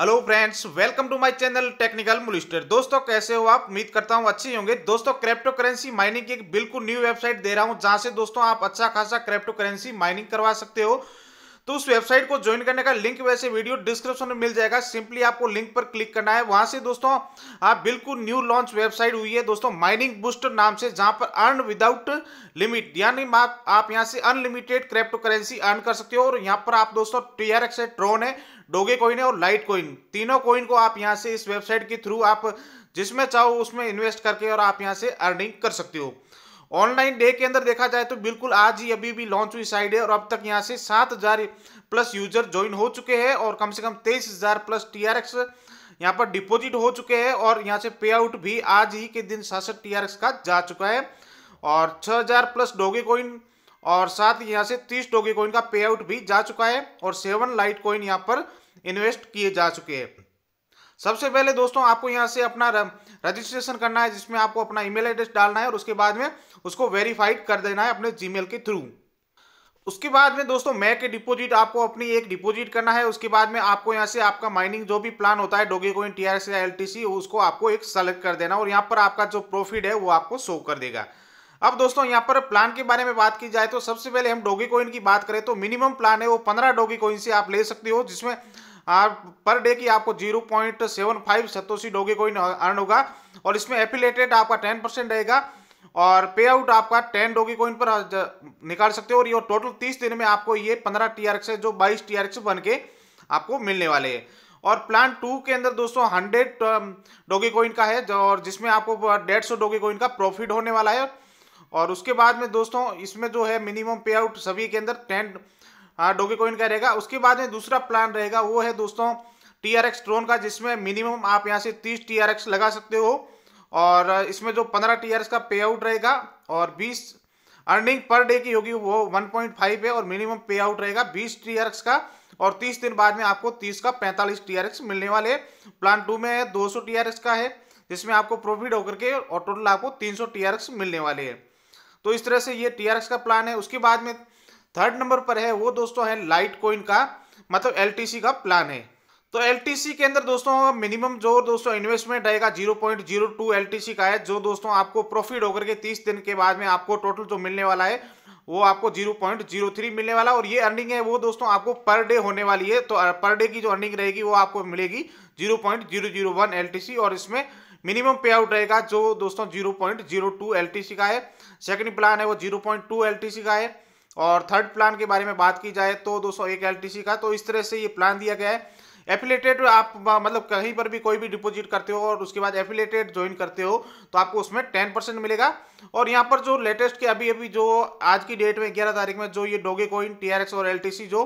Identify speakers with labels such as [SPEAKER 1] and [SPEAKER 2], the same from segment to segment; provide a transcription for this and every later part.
[SPEAKER 1] hello friends welcome to my channel technical मुलिस्टर दोस्तों कैसे हो आप उम्मीद करता हूं अच्छे होंगे दोस्तों क्रिप्टो करेंसी माइनिंग की एक बिल्कुल न्यू वेबसाइट दे रहा हूं जहां से दोस्तों आप अच्छा खासा क्रिप्टो करेंसी माइनिंग करवा सकते हो तो उस वेबसाइट को ज्वाइन करने का लिंक वैसे वीडियो डिस्क्रिप्शन में मिल जाएगा सिंपली आपको लिंक पर क्लिक करना है वहां से दोस्तों आप बिल्कुल न्यू लॉन्च वेबसाइट हुई है दोस्तों माइनिंग बूस्टर नाम से जहां पर अर्न विदाउट लिमिट यानी आप, आप यहां से अनलिमिटेड क्रिप्टो करेंसी अर्न कर सकते हो और यहां पर आप दोस्तों टीआरएक्स एक्स है ट्रोन है डोगे कॉइन है और लाइट कॉइन तीनों कॉइन को आप यहाँ से इस वेबसाइट के थ्रू आप जिसमें चाहो उसमें इन्वेस्ट करके और आप यहाँ से अर्निंग कर सकते हो ऑनलाइन डे के अंदर देखा जाए तो बिल्कुल आज ही अभी भी लॉन्च हुई साइड है और अब तक यहाँ से सात हजार प्लस यूजर ज्वाइन हो चुके हैं और कम से कम तेईस हजार प्लस टी आर एक्स यहाँ पर डिपॉजिट हो चुके हैं और यहाँ से पे आउट भी आज ही के दिन सासठ टी आर एक्स का जा चुका है और छह हजार प्लस डोगे कॉइन और साथ ही यहाँ से तीस डोगे कॉइन का पे आउट भी जा चुका है और सेवन लाइट कॉइन यहाँ पर इन्वेस्ट किए जा चुके हैं सबसे पहले दोस्तों आपको यहाँ से अपना रजिस्ट्रेशन करना है जिसमें आपको अपना ईमेल एड्रेस डालना है और उसके बाद में उसको वेरीफाइड कर देना है अपने जीमेल के थ्रू उसके बाद में दोस्तों मै के डिपॉजिट आपको अपनी एक डिपॉजिट करना है उसके बाद में आपको यहाँ से आपका माइनिंग जो भी प्लान होता है doge coin T R S या एल उसको आपको एक सेलेक्ट कर देना और यहाँ पर आपका जो प्रॉफिट है वो आपको शो कर देगा अब दोस्तों यहाँ पर प्लान के बारे में बात की जाए तो सबसे पहले हम डोगे कोइन की बात करें तो मिनिमम प्लान है वो पंद्रह डोगे कोइन से आप ले सकते हो जिसमें आप पर डे की आपको zero point seven five satoshi doge coin earn होगा और इसमें एफिलेटेड आपका टेन परसेंट रहेगा और पे आउट आपका टेन डोगी कोइन पर निकाल सकते हो और ये टोटल तीस दिन में आपको ये पंद्रह टी आर जो बाईस टी आर बन के आपको मिलने वाले हैं और प्लान टू के अंदर दोस्तों हंड्रेड डोगे कोइन का है और जिसमें आपको डेढ़ सौ डोगे कोइन का प्रॉफिट होने वाला है और उसके बाद में दोस्तों इसमें जो है मिनिमम पे आउट सभी के अंदर टेन डोगी हाँ, कोइन का रहेगा उसके बाद में दूसरा प्लान रहेगा वो है दोस्तों टी आर एक्स ट्रोन का जिसमें मिनिमम आप यहाँ से तीस टी आर एक्स लगा सकते हो और इसमें जो पंद्रह टी आर एक्स का पे आउट रहेगा और बीस अर्निंग पर डे की होगी वो वन पॉइंट फाइव है और मिनिमम पे आउट रहेगा बीस टी आर एक्स का और तीस दिन बाद में आपको तीस का पैंतालीस टी आर एक्स मिलने वाले प्लान टू में दो सौ टी आर एक्स का है जिसमें आपको प्रॉफिट होकर के और टोटल आपको तीन सौ टी आर एक्स मिलने वाले है तो इस तरह से ये टी आर एक्स का प्लान है उसके बाद में थर्ड नंबर पर है वो दोस्तों है लाइट कोइन का मतलब एल का प्लान है तो एल के अंदर दोस्तों मिनिमम जो दोस्तों इन्वेस्टमेंट रहेगा zero point zero two L का है जो दोस्तों आपको प्रॉफिट होकर के तीस दिन के बाद में आपको टोटल जो मिलने वाला है वो आपको जीरो पॉइंट जीरो थ्री मिलने वाला और ये अर्निंग है वो दोस्तों आपको पर डे होने वाली है तो पर डे की जो अर्निंग रहेगी वो आपको मिलेगी zero point zero zero one L और इसमें मिनिमम पे आउट रहेगा जो दोस्तों zero point zero two L का है सेकेंड प्लान है वो जीरो पॉइंट टू एल का है और थर्ड प्लान के बारे में बात की जाए तो दो सौ का तो इस तरह से ये प्लान दिया गया है एफिलेटेड आप मतलब कहीं पर भी कोई भी डिपॉजिट करते हो और उसके बाद एफिलेटेड ज्वाइन करते हो तो आपको उसमें टेन परसेंट मिलेगा और यहाँ पर जो लेटेस्ट के अभी अभी जो आज की डेट में ग्यारह तारीख में जो ये डोगे कोइन टी और एल जो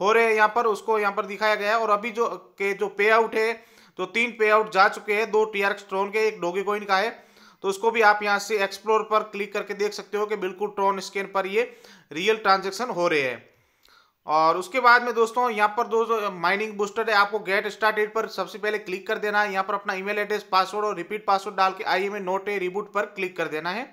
[SPEAKER 1] हो रहे हैं यहाँ पर उसको यहाँ पर दिखाया गया है और अभी जो के जो पे आउट है जो तीन पे आउट जा चुके हैं दो टी आर के एक डोगे कोइन का है तो उसको भी आप यहाँ से एक्सप्लोर पर क्लिक करके देख सकते हो कि बिल्कुल ट्रॉन स्कैन पर ये रियल ट्रांजेक्शन हो रहे हैं और उसके बाद में दोस्तों यहाँ पर दोस्तों माइनिंग बूस्टर है आपको गेट स्टार्टेड पर सबसे पहले क्लिक कर देना है यहाँ पर अपना ईमेल एड्रेस पासवर्ड और रिपीट पासवर्ड डाल के I'm a not a robot पर क्लिक कर देना है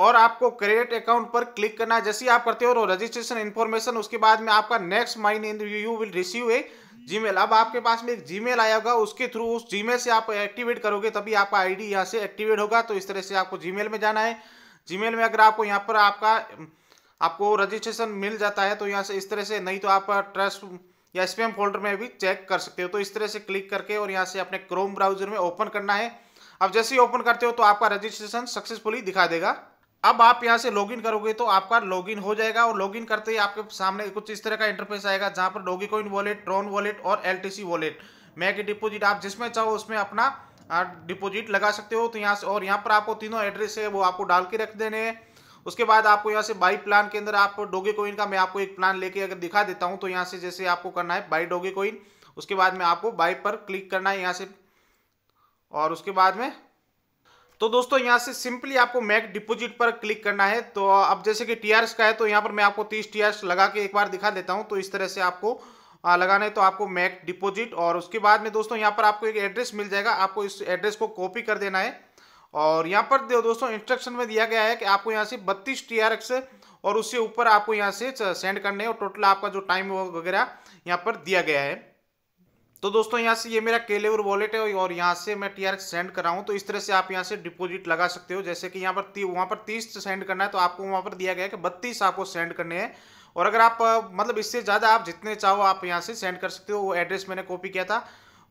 [SPEAKER 1] और आपको क्रेडिट अकाउंट पर क्लिक करना है जैसे आप करते हो रजिस्ट्रेशन इन्फॉर्मेशन उसके बाद में आपका next mine in you will receive a Gmail अब आपके पास में एक जीमेल आया होगा उसके थ्रू उस जीमेल से आप एक्टिवेट करोगे तभी आपका आईडी यहाँ से एक्टिवेट होगा तो इस तरह से आपको जीमेल में जाना है जीमेल में अगर आपको यहाँ पर आपका आपको रजिस्ट्रेशन मिल जाता है तो यहाँ से इस तरह से नहीं तो आप ट्रस्ट या स्पैम फोल्डर में भी चेक कर सकते हो तो इस तरह से क्लिक करके और यहाँ से अपने क्रोम ब्राउजर में ओपन करना है अब जैसे ही ओपन करते हो तो आपका रजिस्ट्रेशन सक्सेसफुली दिखा देगा अब आप यहाँ से लॉगिन करोगे तो आपका लॉगिन हो जाएगा और लॉगिन करते ही आपके सामने कुछ इस तरह का इंटरफेस आएगा जहां पर doggy coin wallet Tron wallet और एलटीसी वॉलेट मैं डिपोजिट आप जिसमें चाहो उसमें अपना डिपॉजिट लगा सकते हो तो यहाँ से और यहाँ पर आपको तीनों एड्रेस है वो आपको डाल के रख देने हैं उसके बाद आपको यहाँ से बाई प्लान के अंदर आप डोगे कोइन का मैं आपको एक प्लान लेके अगर दिखा देता हूँ तो यहाँ से जैसे आपको करना है बाई डोगे कोइन उसके बाद में आपको बाई पर क्लिक करना है यहाँ से और उसके बाद में तो दोस्तों यहाँ से सिंपली आपको मैक डिपोजिट पर क्लिक करना है तो अब जैसे कि टीआरएस का है तो यहाँ पर मैं आपको तीस टीआरएस लगा के एक बार दिखा देता हूँ तो इस तरह से आपको लगाना है तो आपको मैक डिपोजिट और उसके बाद में दोस्तों यहाँ पर आपको एक एड्रेस मिल जाएगा आपको इस एड्रेस को कॉपी कर देना है और यहाँ पर दोस्तों इंस्ट्रक्शन में दिया गया है कि आपको यहाँ से बत्तीस टी और उससे ऊपर आपको यहाँ से सेंड करने और टोटल आपका जो टाइम वगैरह यहाँ पर दिया गया है तो दोस्तों यहाँ से ये मेरा केलेवर वॉलेट है और यहाँ से मैं टी आर एक्स सेंड कर रहा हूँ तो इस तरह से आप यहाँ से डिपॉजिट लगा सकते हो जैसे कि यहाँ पर वहाँ पर तीस सेंड करना है तो आपको वहाँ पर दिया गया है कि बत्तीस आपको सेंड करने हैं और अगर आप मतलब इससे ज़्यादा आप जितने चाहो आप यहाँ से सेंड कर सकते हो वो एड्रेस मैंने कॉपी किया था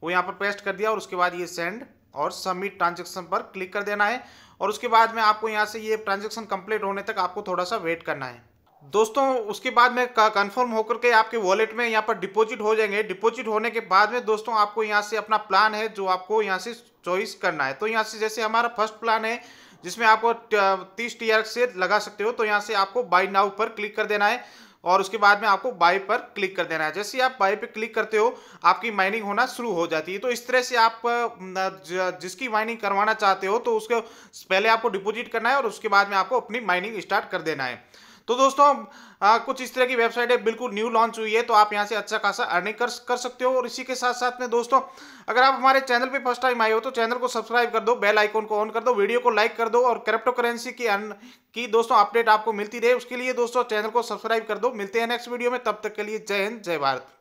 [SPEAKER 1] वो यहाँ पर पेस्ट कर दिया और उसके बाद ये सेंड और सबमिट ट्रांजेक्शन पर क्लिक कर देना है और उसके बाद में आपको यहाँ से ये ट्रांजेक्शन कम्प्लीट होने तक आपको थोड़ा सा वेट करना है दोस्तों उसके बाद में कंफर्म होकर के आपके वॉलेट में यहाँ पर डिपॉजिट हो जाएंगे डिपॉजिट होने के बाद में दोस्तों आपको यहाँ से अपना प्लान है जो आपको यहाँ से चॉइस करना है तो यहाँ से जैसे हमारा फर्स्ट प्लान है जिसमें आपको तीस टी से लगा सकते हो तो यहाँ से आपको बाई नाउ पर क्लिक कर देना है और उसके बाद में आपको बाई पर क्लिक कर देना है जैसे आप बाई पर क्लिक करते हो आपकी माइनिंग होना शुरू हो जाती है तो इस तरह से आप जिसकी माइनिंग करवाना चाहते हो तो उसको पहले आपको डिपोजिट करना है और उसके बाद में आपको अपनी माइनिंग स्टार्ट कर देना है तो दोस्तों आ, कुछ इस तरह की वेबसाइट है बिल्कुल न्यू लॉन्च हुई है तो आप यहाँ से अच्छा खासा अर्निंग कर कर सकते हो और इसी के साथ साथ में दोस्तों अगर आप हमारे चैनल पे फर्स्ट टाइम आए हो तो चैनल को सब्सक्राइब कर दो बेल आइकॉन को ऑन कर दो वीडियो को लाइक कर दो और क्रिप्टो करेंसी की की दोस्तों अपडेट आपको मिलती रहे उसके लिए दोस्तों चैनल को सब्सक्राइब कर दो मिलते हैं नेक्स्ट वीडियो में तब तक के लिए जय हिंद जय भारत